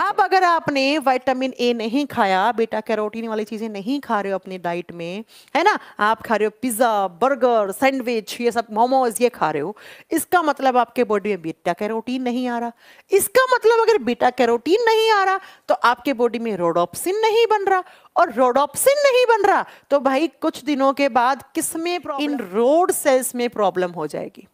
अब अगर आपने विटामिन ए नहीं खाया बेटा कैरोटीन वाली चीजें नहीं खा रहे हो अपने डाइट में है ना आप खा रहे हो पिज्जा बर्गर सैंडविच ये सब मोमोज ये खा रहे हो इसका मतलब आपके बॉडी में बीटा कैरोटीन नहीं आ रहा इसका मतलब अगर बीटा कैरोटीन नहीं आ रहा तो आपके बॉडी में रोडोप्सिन नहीं बन रहा और रोडोप्सिन नहीं बन रहा तो भाई कुछ दिनों के बाद किसमें इन रोड सेल्स में प्रॉब्लम हो जाएगी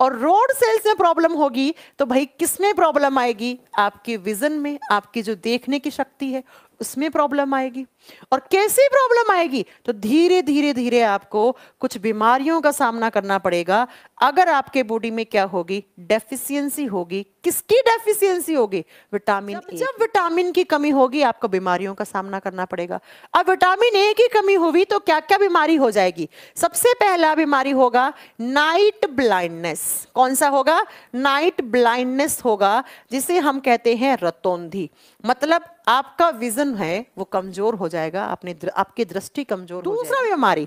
और रोड सेल्स में प्रॉब्लम होगी तो भाई किस में प्रॉब्लम आएगी आपके विजन में आपकी जो देखने की शक्ति है उसमें प्रॉब्लम आएगी और कैसी प्रॉब्लम आएगी तो धीरे धीरे धीरे आपको कुछ बीमारियों का सामना करना पड़ेगा अगर आपके बॉडी में क्या होगी डेफिशिएंसी होगी किसकी डेफिशिएंसी होगी विटामिन जब, ए जब विटामिन की कमी होगी आपको बीमारियों का सामना करना पड़ेगा अब विटामिन ए की कमी होगी तो क्या क्या बीमारी हो जाएगी सबसे पहला बीमारी होगा नाइट ब्लाइंडनेस कौन सा होगा नाइट ब्लाइंडनेस होगा जिसे हम कहते हैं रतौंधी मतलब आपका विजन है वो कमजोर हो जाएगा अपने आपकी दृष्टि कमजोर दूसरा बीमारी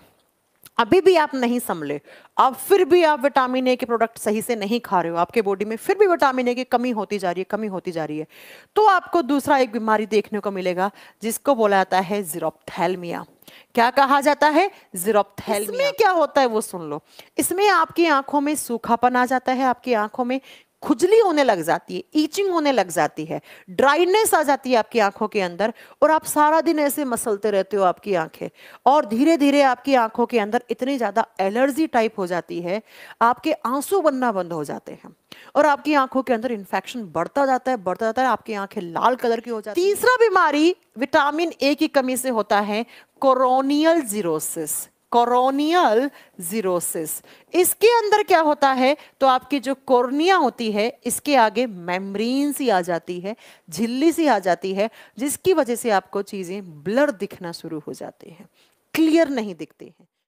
अभी भी आप नहीं संभले अब फिर भी आप विटामिन ए के प्रोडक्ट सही से नहीं खा रहे हो आपके बॉडी में फिर भी विटामिन ए की कमी होती जा रही है कमी होती जा रही है तो आपको दूसरा एक बीमारी देखने को मिलेगा जिसको बोला जाता है जीरोप्थैल्मिया क्या कहा जाता है जीरोप्थैल्मिया क्या होता है वो सुन लो इसमें आपकी आंखों में सूखापन आ जाता है आपकी आंखों में खुजली होने लग जाती है ईचिंग होने लग जाती है ड्राइनेस आ जाती है आपकी आंखों के अंदर और आप सारा दिन ऐसे मसलते रहते हो आपकी आंखें और धीरे धीरे आपकी आंखों के अंदर इतनी ज़्यादा एलर्जी टाइप हो जाती है आपके आंसू बनना बंद हो जाते हैं और आपकी आंखों के अंदर इन्फेक्शन बढ़ता जाता है बढ़ता जाता है आपकी आंखें लाल कलर की हो जाती है तीसरा बीमारी विटामिन ए की कमी से होता है कोरोनियल जीरोसिस कोरोनियल जीरोसिस इसके अंदर क्या होता है तो आपकी जो कोर्निया होती है इसके आगे मेम्ब्रेन सी आ जाती है झिल्ली सी आ जाती है जिसकी वजह से आपको चीज़ें ब्लर दिखना शुरू हो जाती हैं क्लियर नहीं दिखती हैं